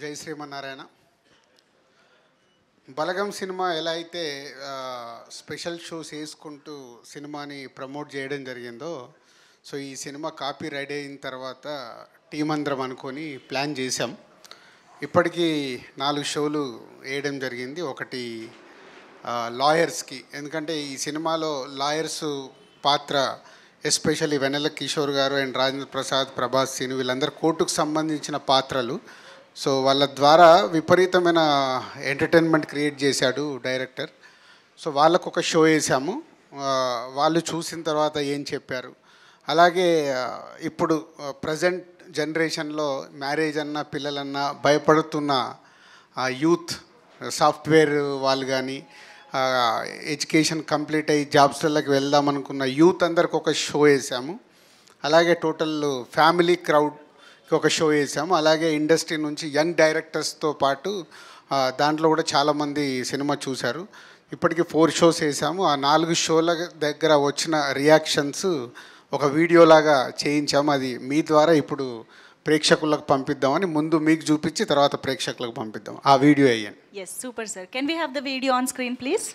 జై శ్రీమన్నారాయణ బలగం సినిమా ఎలా అయితే స్పెషల్ షోస్ వేసుకుంటూ సినిమాని ప్రమోట్ చేయడం జరిగిందో సో ఈ సినిమా కాపీ రైడ్ అయిన తర్వాత టీమందరం అనుకొని ప్లాన్ చేశాం ఇప్పటికీ నాలుగు షోలు వేయడం జరిగింది ఒకటి లాయర్స్కి ఎందుకంటే ఈ సినిమాలో లాయర్స్ పాత్ర ఎస్పెషల్లీ వెనల్ల కిషోర్ గారు అండ్ రాజేంద్ర ప్రసాద్ ప్రభాస్ సీను వీళ్ళందరూ కోర్టుకు సంబంధించిన పాత్రలు సో వాళ్ళ ద్వారా విపరీతమైన ఎంటర్టైన్మెంట్ క్రియేట్ చేశాడు డైరెక్టర్ సో వాళ్ళకు ఒక షో వేసాము వాళ్ళు చూసిన తర్వాత ఏం చెప్పారు అలాగే ఇప్పుడు ప్రజెంట్ జనరేషన్లో మ్యారేజ్ అన్న పిల్లలన్నా భయపడుతున్న యూత్ సాఫ్ట్వేర్ వాళ్ళు కానీ ఎడ్యుకేషన్ కంప్లీట్ అయ్యి జాబ్స్లకి వెళ్దాం అనుకున్న యూత్ అందరికి ఒక షో వేసాము అలాగే టోటల్ ఫ్యామిలీ క్రౌడ్ ఒక షో వేసాము అలాగే ఇండస్ట్రీ నుంచి యంగ్ డైరెక్టర్స్తో పాటు దాంట్లో కూడా చాలామంది సినిమా చూశారు ఇప్పటికీ ఫోర్ షోస్ వేసాము ఆ నాలుగు షోల దగ్గర వచ్చిన రియాక్షన్స్ ఒక వీడియోలాగా చేయించాము అది మీ ద్వారా ఇప్పుడు ప్రేక్షకులకు పంపిద్దామని ముందు మీకు చూపించి తర్వాత ప్రేక్షకులకు పంపిద్దాం ఆ వీడియో అయ్యాను yes super sir can we have the video on screen please